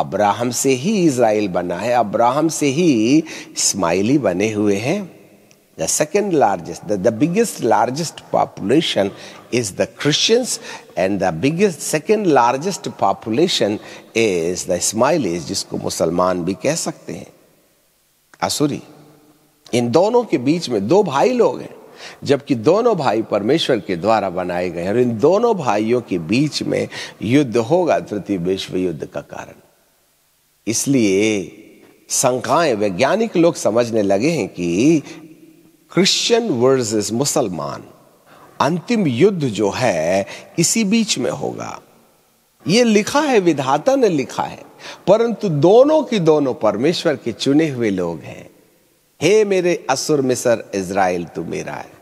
Abraham से ही Israel बना है अब्राहम से ही इस्माइली बने हुए हैं the second largest the biggest largest population is the Christians and the biggest second largest population is the the जिसको मुसलमान भी कह सकते हैं असुरी इन दोनों के बीच में दो भाई लोग हैं जबकि दोनों भाई परमेश्वर के द्वारा बनाए गए हैं और इन दोनों भाइयों के बीच में युद्ध होगा तृतीय विश्व युद्ध का कारण इसलिए शंकाएं वैज्ञानिक लोग समझने लगे हैं कि क्रिश्चियन वर्सेस मुसलमान अंतिम युद्ध जो है इसी बीच में होगा ये लिखा है विधाता ने लिखा है परंतु दोनों की दोनों परमेश्वर के चुने हुए लोग हैं हे मेरे असुर मिसर इज़राइल तू मेरा है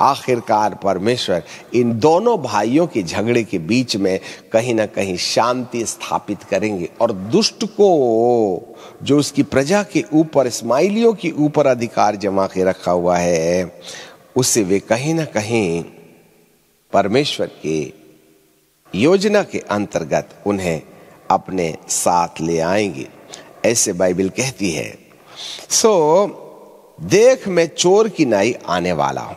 आखिरकार परमेश्वर इन दोनों भाइयों के झगड़े के बीच में कहीं ना कहीं शांति स्थापित करेंगे और दुष्ट को जो उसकी प्रजा के ऊपर स्माइलियों के ऊपर अधिकार जमा के रखा हुआ है उसे वे कहीं ना कहीं परमेश्वर के योजना के अंतर्गत उन्हें अपने साथ ले आएंगे ऐसे बाइबिल कहती है सो so, देख मैं चोर की नाई आने वाला हूं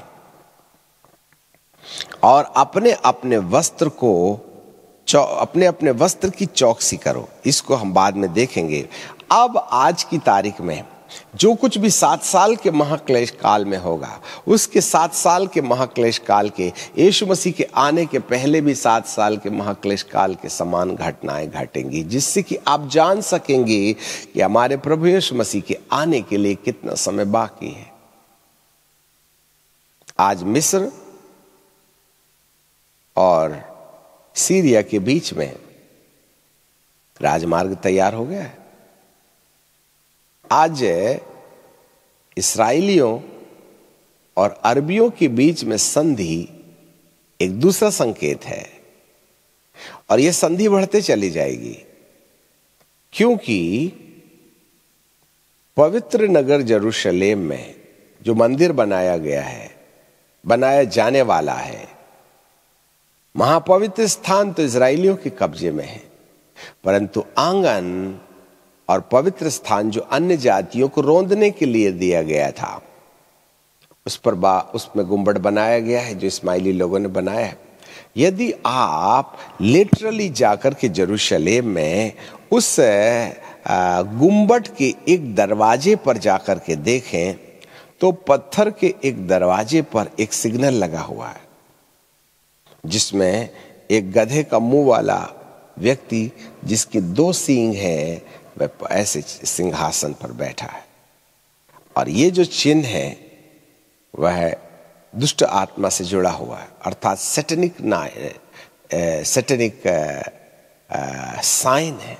और अपने अपने वस्त्र को अपने अपने वस्त्र की चौकसी करो इसको हम बाद में देखेंगे अब आज की तारीख में जो कुछ भी सात साल के महाक्लेश काल में होगा उसके सात साल के महाक्लेश काल के यीशु मसीह के आने के पहले भी सात साल के महाक्लेश काल के समान घटनाएं घटेंगी जिससे कि आप जान सकेंगे कि हमारे प्रभु यीशु मसीह के आने के लिए कितना समय बाकी है आज मिस्र और सीरिया के बीच में राजमार्ग तैयार हो गया है आज इसराइलियों और अरबियों के बीच में संधि एक दूसरा संकेत है और यह संधि बढ़ते चली जाएगी क्योंकि पवित्र नगर जरूशलेम में जो मंदिर बनाया गया है बनाया जाने वाला है महापवित्र स्थान तो इसराइलियों के कब्जे में है परंतु आंगन और पवित्र स्थान जो अन्य जातियों को रोंदने के लिए दिया गया था उस पर बा उसमें गुंबड बनाया गया है जो इस्माइली लोगों ने बनाया है यदि आप लिटरली जाकर के जरूशलेम में उस गुंबट के एक दरवाजे पर जाकर के देखें तो पत्थर के एक दरवाजे पर एक सिग्नल लगा हुआ है जिसमें एक गधे का मुंह वाला व्यक्ति जिसके दो सींग है वह ऐसे सिंहासन पर बैठा है और ये जो चिन्ह है वह दुष्ट आत्मा से जुड़ा हुआ है अर्थात सेटनिक ना सेटनिक साइन है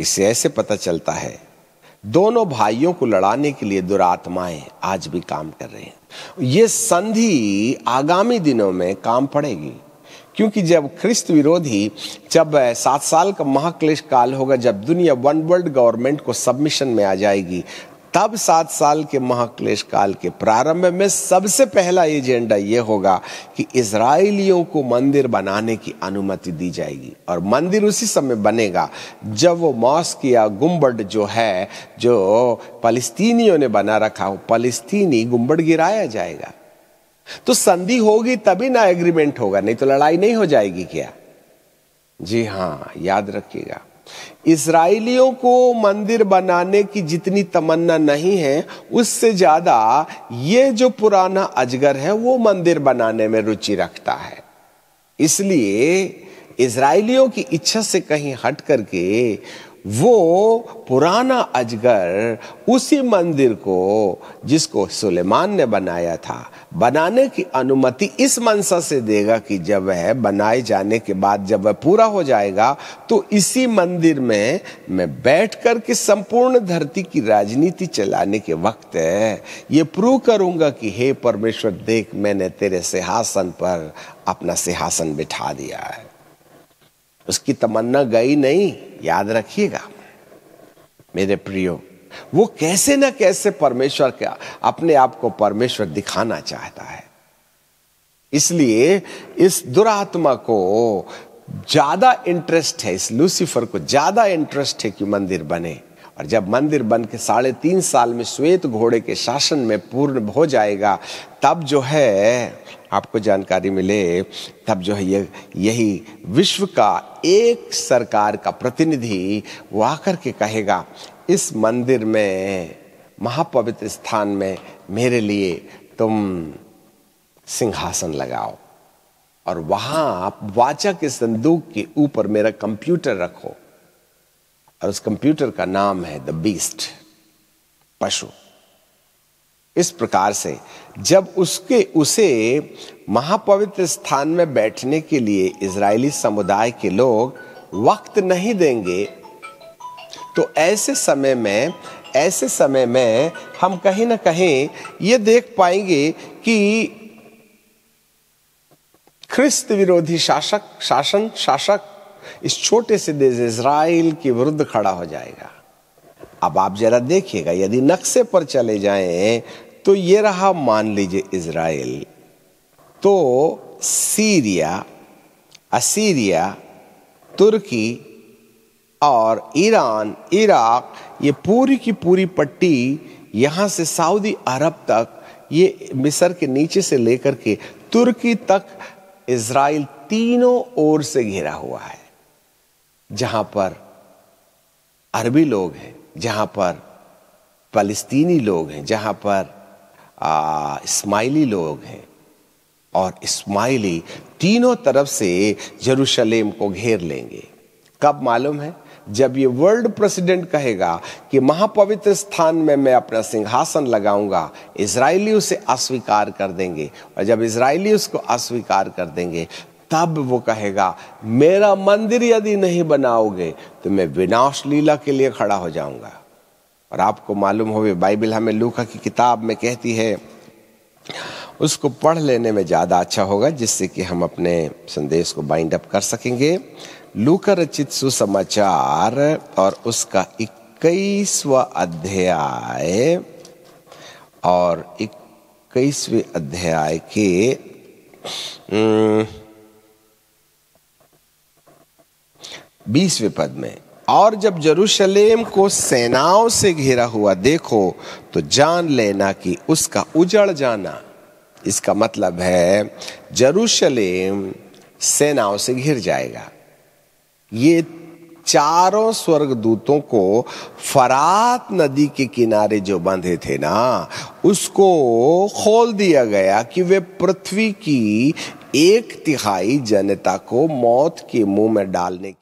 इससे ऐसे पता चलता है दोनों भाइयों को लड़ाने के लिए दुरात्माएं आज भी काम कर रही हैं ये संधि आगामी दिनों में काम पड़ेगी क्योंकि जब ख्रिस्त विरोधी जब सात साल का महाक्लेश काल होगा जब दुनिया वन वर्ल्ड गवर्नमेंट को सबमिशन में आ जाएगी तब सात साल के महाक्लेश काल के प्रारंभ में सबसे पहला एजेंडा ये होगा कि इसराइलियों को मंदिर बनाने की अनुमति दी जाएगी और मंदिर उसी समय बनेगा जब वो मॉस्क या गुम्बड जो है जो फलिस्तीनियों ने बना रखा हो फलिस्तीनी गुम्बड गिराया जाएगा तो संधि होगी तभी ना एग्रीमेंट होगा नहीं तो लड़ाई नहीं हो जाएगी क्या जी हाँ याद रखिएगा इसराइलियों को मंदिर बनाने की जितनी तमन्ना नहीं है उससे ज्यादा ये जो पुराना अजगर है वो मंदिर बनाने में रुचि रखता है इसलिए इसराइलियों की इच्छा से कहीं हट करके वो पुराना अजगर उसी मंदिर को जिसको सुलेमान ने बनाया था बनाने की अनुमति इस मनसा से देगा कि जब वह बनाए जाने के बाद जब वह पूरा हो जाएगा तो इसी मंदिर में मैं बैठ कर के संपूर्ण धरती की राजनीति चलाने के वक्त ये प्रूव करूंगा कि हे परमेश्वर देख मैंने तेरे सिंहासन पर अपना सिंहासन बिठा दिया है उसकी तमन्ना गई नहीं याद रखिएगा मेरे प्रियो वो कैसे ना कैसे परमेश्वर का अपने आप को परमेश्वर दिखाना चाहता है इसलिए इस दुरात्मा को ज्यादा इंटरेस्ट है इस लूसीफर को ज्यादा इंटरेस्ट है कि मंदिर बने और जब मंदिर बन के साढ़े तीन साल में श्वेत घोड़े के शासन में पूर्ण हो जाएगा तब जो है आपको जानकारी मिले तब जो है ये यही विश्व का एक सरकार का प्रतिनिधि वो आकर के कहेगा इस मंदिर में महापवित्र स्थान में मेरे लिए तुम सिंहासन लगाओ और वहां आप वाचा के संदूक के ऊपर मेरा कंप्यूटर रखो और उस कंप्यूटर का नाम है द बीस्ट पशु इस प्रकार से जब उसके उसे महापवित्र स्थान में बैठने के लिए इजरायली समुदाय के लोग वक्त नहीं देंगे तो ऐसे समय में ऐसे समय में हम कहीं ना कहीं ये देख पाएंगे कि ख्रिस्त विरोधी शासक शासन शासक इस छोटे से देश इज़राइल के विरुद्ध खड़ा हो जाएगा अब आप जरा देखिएगा यदि नक्शे पर चले जाएं तो ये रहा मान लीजिए इसराइल तो सीरिया असीरिया तुर्की और ईरान इराक ये पूरी की पूरी पट्टी यहाँ से सऊदी अरब तक ये मिस्र के नीचे से लेकर के तुर्की तक इसराइल तीनों ओर से घिरा हुआ है जहां पर अरबी लोग हैं जहां पर फलस्तीनी लोग हैं जहां पर इस्माइली लोग हैं और इस्माइली तीनों तरफ से यरूशलेम को घेर लेंगे कब मालूम है जब ये वर्ल्ड प्रेसिडेंट कहेगा कि महापवित्र स्थान में मैं अपना सिंहासन लगाऊंगा इसराइली उसे अस्वीकार कर देंगे और जब इसराइली उसको अस्वीकार कर देंगे तब वो कहेगा मेरा मंदिर यदि नहीं बनाओगे तो मैं विनाश लीला के लिए खड़ा हो जाऊंगा और आपको मालूम हो वे बाइबल हमें लूखा की किताब में कहती है उसको पढ़ लेने में ज़्यादा अच्छा होगा जिससे कि हम अपने संदेश को बाइंड अप कर सकेंगे लूका रचित सुसमाचार और उसका इक्कीसवा अध्याय और इक्कीसवें अध्याय के बीसवें पद में और जब जरूशलेम को सेनाओं से घिरा हुआ देखो तो जान लेना कि उसका उजड़ जाना इसका मतलब है जरूशलेम सेनाओं से घिर जाएगा ये चारों स्वर्गदूतों को फरात नदी के किनारे जो बंधे थे ना उसको खोल दिया गया कि वे पृथ्वी की एक तिहाई जनता को मौत के मुंह में डालने